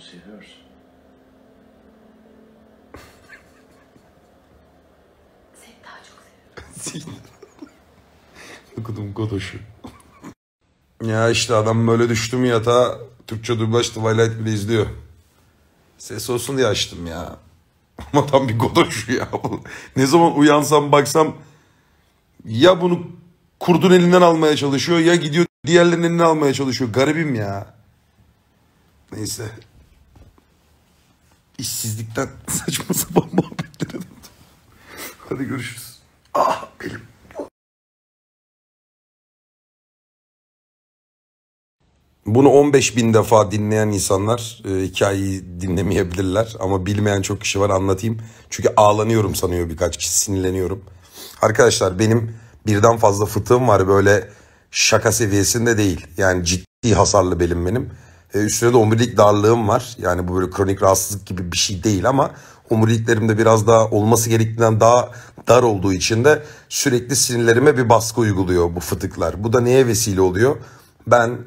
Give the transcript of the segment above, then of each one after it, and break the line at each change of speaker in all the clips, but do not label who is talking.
onu seviyorsun. Seni daha çok seviyorum. Okudum kodoşu. Ya işte adam böyle düştü mü yatağa Türkçe dublaj Twilight bile izliyor. Ses olsun diye açtım ya. Ama tam bir godoş ya. ne zaman uyansam baksam ya bunu kurdun elinden almaya çalışıyor ya gidiyor diğerlerinin elinden almaya çalışıyor. Garibim ya. Neyse işsizlikten saçma sapan muhabbetlere Hadi görüşürüz. Ah benim. Bunu 15 bin defa dinleyen insanlar e, hikayeyi dinlemeyebilirler. Ama bilmeyen çok kişi var anlatayım. Çünkü ağlanıyorum sanıyor birkaç kişi sinirleniyorum. Arkadaşlar benim birden fazla fıtığım var böyle şaka seviyesinde değil. Yani ciddi hasarlı belim benim üstüne de omurilik darlığım var. Yani bu böyle kronik rahatsızlık gibi bir şey değil ama omuriliklerim de biraz daha olması gerektiğinden daha dar olduğu için de sürekli sinirlerime bir baskı uyguluyor bu fıtıklar. Bu da neye vesile oluyor? Ben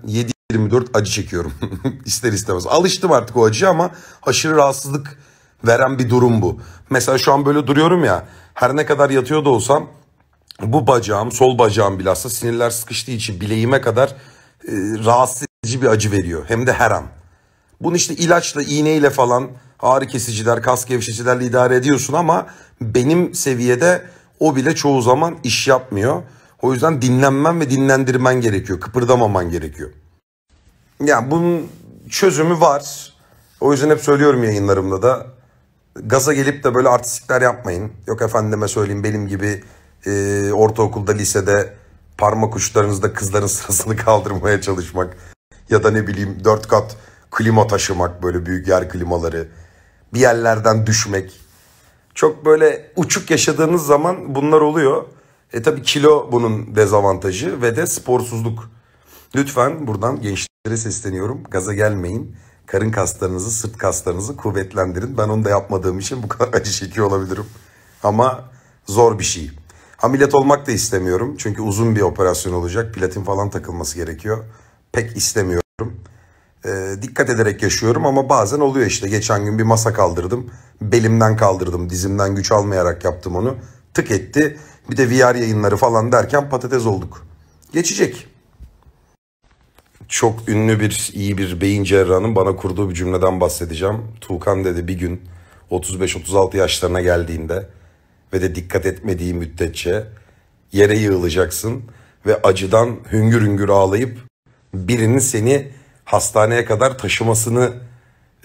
7-24 acı çekiyorum ister istemez. Alıştım artık o acıya ama aşırı rahatsızlık veren bir durum bu. Mesela şu an böyle duruyorum ya her ne kadar yatıyor da olsam bu bacağım sol bacağım bilhassa sinirler sıkıştığı için bileğime kadar e, rahatsız bir acı veriyor hem de her an. Bunu işte ilaçla, iğneyle falan ağrı kesiciler, kas gevşeticilerle idare ediyorsun ama benim seviyede o bile çoğu zaman iş yapmıyor. O yüzden dinlenmen ve dinlendirmen gerekiyor. Kıpırdamaman gerekiyor. Yani bunun çözümü var. O yüzden hep söylüyorum yayınlarımda da. Gaza gelip de böyle artistikler yapmayın. Yok efendime söyleyeyim benim gibi e, ortaokulda, lisede parmak uçlarınızda kızların sırasını kaldırmaya çalışmak ya da ne bileyim dört kat klima taşımak böyle büyük yer klimaları bir yerlerden düşmek. Çok böyle uçuk yaşadığınız zaman bunlar oluyor. E tabi kilo bunun dezavantajı ve de sporsuzluk. Lütfen buradan gençlere sesleniyorum. Gaza gelmeyin. Karın kaslarınızı, sırt kaslarınızı kuvvetlendirin. Ben onu da yapmadığım için bu kadar acı çekiyor olabilirim. Ama zor bir şey. Ameliyat olmak da istemiyorum. Çünkü uzun bir operasyon olacak. Platin falan takılması gerekiyor pek istemiyorum. E, dikkat ederek yaşıyorum ama bazen oluyor işte. Geçen gün bir masa kaldırdım. Belimden kaldırdım. Dizimden güç almayarak yaptım onu. Tık etti. Bir de VR yayınları falan derken patates olduk. Geçecek. Çok ünlü bir, iyi bir beyin cerrahının bana kurduğu bir cümleden bahsedeceğim. Tuğkan dedi bir gün 35-36 yaşlarına geldiğinde ve de dikkat etmediği müddetçe yere yığılacaksın ve acıdan hüngür hüngür ağlayıp birinin seni hastaneye kadar taşımasını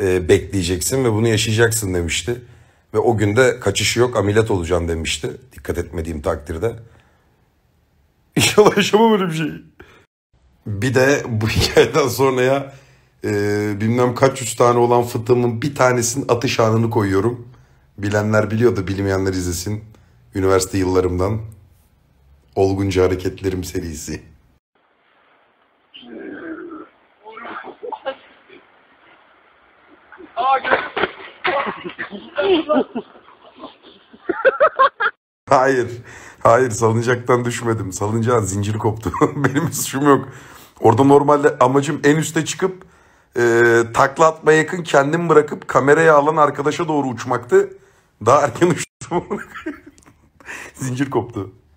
e, bekleyeceksin ve bunu yaşayacaksın demişti. Ve o günde kaçışı yok ameliyat olacaksın demişti. Dikkat etmediğim takdirde. İnşallah yaşamam öyle bir şey. Bir de bu hikayeden sonra ya e, bilmem kaç yüz tane olan fıtığımın bir tanesinin atış anını koyuyorum. Bilenler biliyor da bilmeyenler izlesin. Üniversite yıllarımdan Olgunca Hareketlerim serisi. Hayır. Hayır salıncaktan düşmedim. Salıncağın zinciri koptu. Benim suçum yok. Orada normalde amacım en üste çıkıp e, takla atmaya yakın kendim bırakıp kameraya alan arkadaşa doğru uçmaktı. Daha erken uçtum. Zincir koptu.